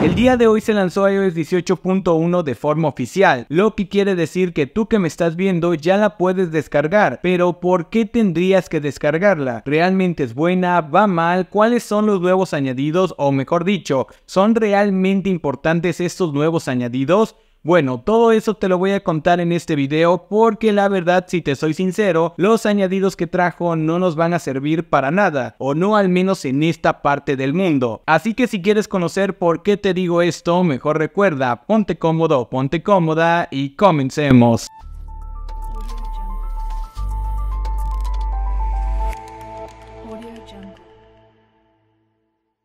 El día de hoy se lanzó iOS 18.1 de forma oficial, lo que quiere decir que tú que me estás viendo ya la puedes descargar, pero ¿por qué tendrías que descargarla? ¿Realmente es buena? ¿Va mal? ¿Cuáles son los nuevos añadidos? O mejor dicho, ¿son realmente importantes estos nuevos añadidos? Bueno, todo eso te lo voy a contar en este video porque la verdad, si te soy sincero, los añadidos que trajo no nos van a servir para nada, o no al menos en esta parte del mundo. Así que si quieres conocer por qué te digo esto, mejor recuerda, ponte cómodo, ponte cómoda y comencemos.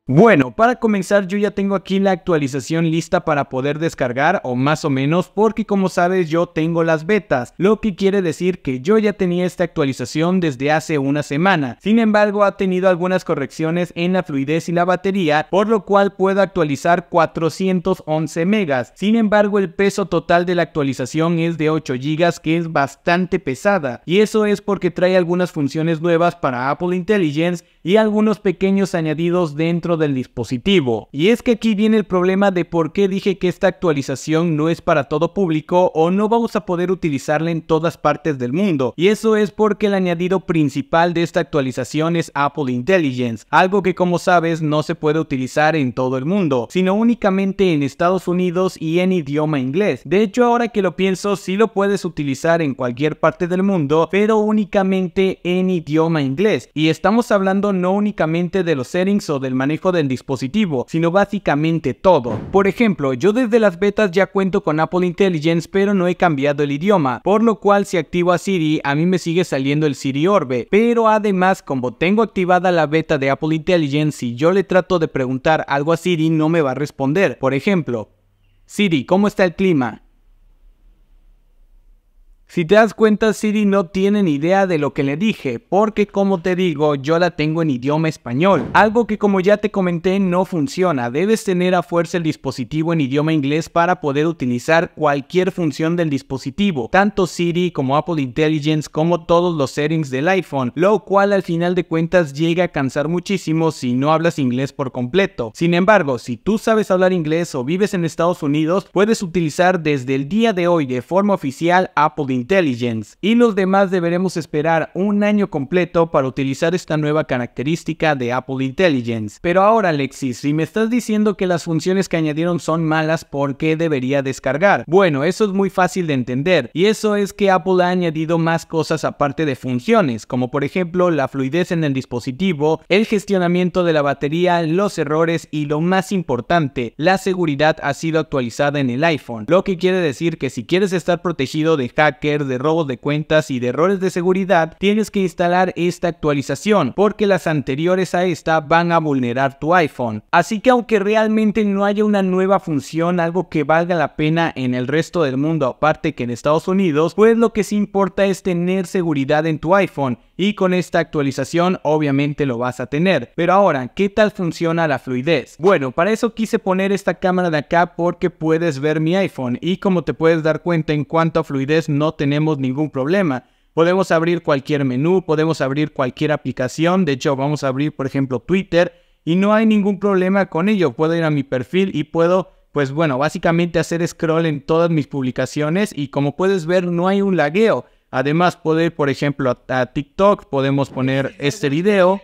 Bueno, para comenzar yo ya tengo aquí la actualización lista para poder descargar o más o menos porque como sabes yo tengo las betas, lo que quiere decir que yo ya tenía esta actualización desde hace una semana, sin embargo ha tenido algunas correcciones en la fluidez y la batería por lo cual puedo actualizar 411 megas, sin embargo el peso total de la actualización es de 8 gigas que es bastante pesada y eso es porque trae algunas funciones nuevas para Apple Intelligence y algunos pequeños añadidos dentro del dispositivo. Y es que aquí viene el problema de por qué dije que esta actualización no es para todo público o no vamos a poder utilizarla en todas partes del mundo. Y eso es porque el añadido principal de esta actualización es Apple Intelligence, algo que como sabes no se puede utilizar en todo el mundo, sino únicamente en Estados Unidos y en idioma inglés. De hecho, ahora que lo pienso, sí lo puedes utilizar en cualquier parte del mundo, pero únicamente en idioma inglés. Y estamos hablando no únicamente de los settings o del manejo del dispositivo, sino básicamente todo. Por ejemplo, yo desde las betas ya cuento con Apple Intelligence, pero no he cambiado el idioma, por lo cual si activo a Siri, a mí me sigue saliendo el Siri Orbe, pero además como tengo activada la beta de Apple Intelligence, si yo le trato de preguntar algo a Siri no me va a responder. Por ejemplo, Siri, ¿cómo está el clima? Si te das cuenta, Siri no tiene ni idea de lo que le dije, porque como te digo, yo la tengo en idioma español, algo que como ya te comenté no funciona, debes tener a fuerza el dispositivo en idioma inglés para poder utilizar cualquier función del dispositivo, tanto Siri como Apple Intelligence como todos los settings del iPhone, lo cual al final de cuentas llega a cansar muchísimo si no hablas inglés por completo. Sin embargo, si tú sabes hablar inglés o vives en Estados Unidos, puedes utilizar desde el día de hoy de forma oficial Apple Intelligence Intelligence y los demás deberemos esperar un año completo para utilizar esta nueva característica de Apple Intelligence. Pero ahora Alexis, si me estás diciendo que las funciones que añadieron son malas, ¿por qué debería descargar? Bueno, eso es muy fácil de entender y eso es que Apple ha añadido más cosas aparte de funciones, como por ejemplo la fluidez en el dispositivo, el gestionamiento de la batería, los errores y lo más importante, la seguridad ha sido actualizada en el iPhone, lo que quiere decir que si quieres estar protegido de hack de robos de cuentas y de errores de seguridad, tienes que instalar esta actualización, porque las anteriores a esta van a vulnerar tu iPhone. Así que aunque realmente no haya una nueva función, algo que valga la pena en el resto del mundo aparte que en Estados Unidos, pues lo que sí importa es tener seguridad en tu iPhone y con esta actualización obviamente lo vas a tener. Pero ahora, ¿qué tal funciona la fluidez? Bueno, para eso quise poner esta cámara de acá porque puedes ver mi iPhone y como te puedes dar cuenta en cuanto a fluidez no tenemos ningún problema. Podemos abrir cualquier menú, podemos abrir cualquier aplicación, de hecho vamos a abrir por ejemplo Twitter y no hay ningún problema con ello. Puedo ir a mi perfil y puedo pues bueno, básicamente hacer scroll en todas mis publicaciones y como puedes ver no hay un lagueo. Además, poder, por ejemplo, a, TikTok podemos poner este video,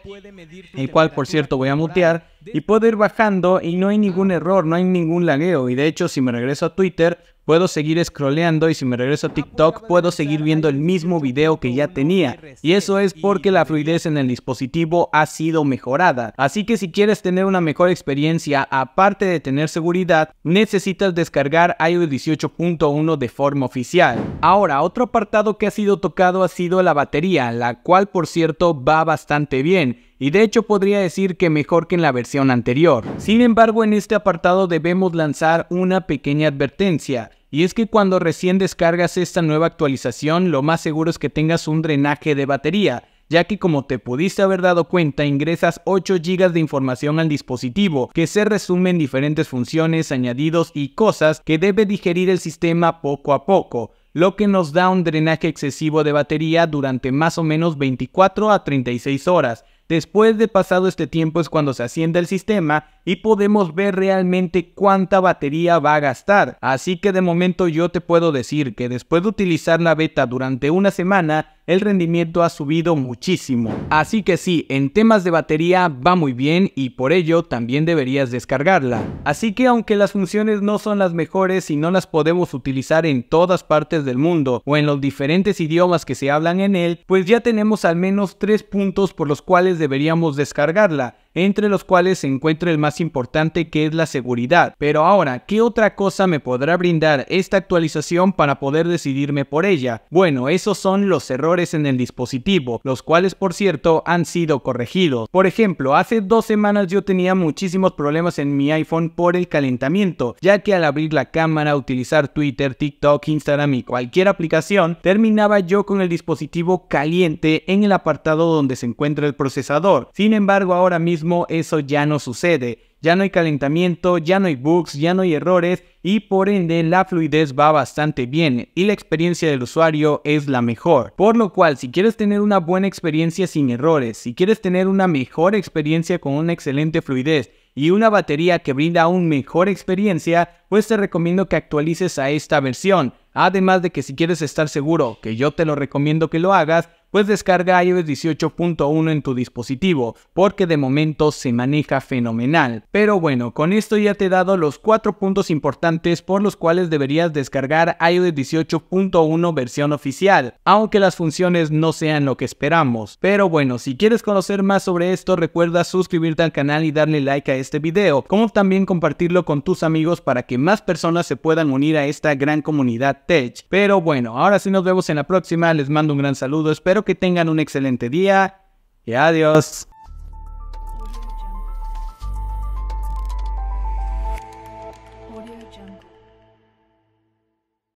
el cual, por cierto, voy a mutear, y puedo ir bajando y no hay ningún error, no hay ningún lagueo. Y de hecho, si me regreso a Twitter, Puedo seguir scrolleando y si me regreso a TikTok puedo seguir viendo el mismo video que ya tenía. Y eso es porque la fluidez en el dispositivo ha sido mejorada. Así que si quieres tener una mejor experiencia aparte de tener seguridad, necesitas descargar iOS 18.1 de forma oficial. Ahora, otro apartado que ha sido tocado ha sido la batería, la cual por cierto va bastante bien y de hecho podría decir que mejor que en la versión anterior. Sin embargo, en este apartado debemos lanzar una pequeña advertencia. Y es que cuando recién descargas esta nueva actualización, lo más seguro es que tengas un drenaje de batería, ya que como te pudiste haber dado cuenta, ingresas 8 GB de información al dispositivo, que se resume en diferentes funciones, añadidos y cosas que debe digerir el sistema poco a poco lo que nos da un drenaje excesivo de batería durante más o menos 24 a 36 horas, Después de pasado este tiempo es cuando se asciende el sistema y podemos ver realmente cuánta batería va a gastar. Así que de momento yo te puedo decir que después de utilizar la beta durante una semana, el rendimiento ha subido muchísimo. Así que sí, en temas de batería va muy bien y por ello también deberías descargarla. Así que aunque las funciones no son las mejores y no las podemos utilizar en todas partes del mundo o en los diferentes idiomas que se hablan en él, pues ya tenemos al menos tres puntos por los cuales deberíamos descargarla entre los cuales se encuentra el más importante que es la seguridad. Pero ahora, ¿qué otra cosa me podrá brindar esta actualización para poder decidirme por ella? Bueno, esos son los errores en el dispositivo, los cuales por cierto han sido corregidos. Por ejemplo, hace dos semanas yo tenía muchísimos problemas en mi iPhone por el calentamiento, ya que al abrir la cámara, utilizar Twitter, TikTok, Instagram y cualquier aplicación, terminaba yo con el dispositivo caliente en el apartado donde se encuentra el procesador. Sin embargo, ahora mismo eso ya no sucede. Ya no hay calentamiento, ya no hay bugs, ya no hay errores y por ende la fluidez va bastante bien y la experiencia del usuario es la mejor. Por lo cual, si quieres tener una buena experiencia sin errores, si quieres tener una mejor experiencia con una excelente fluidez y una batería que brinda un mejor experiencia, pues te recomiendo que actualices a esta versión. Además de que si quieres estar seguro, que yo te lo recomiendo que lo hagas, pues descarga iOS 18.1 en tu dispositivo, porque de momento se maneja fenomenal. Pero bueno, con esto ya te he dado los cuatro puntos importantes por los cuales deberías descargar iOS 18.1 versión oficial, aunque las funciones no sean lo que esperamos. Pero bueno, si quieres conocer más sobre esto, recuerda suscribirte al canal y darle like a este video, como también compartirlo con tus amigos para que más personas se puedan unir a esta gran comunidad tech. Pero bueno, ahora sí nos vemos en la próxima, les mando un gran saludo, espero que tengan un excelente día y adiós.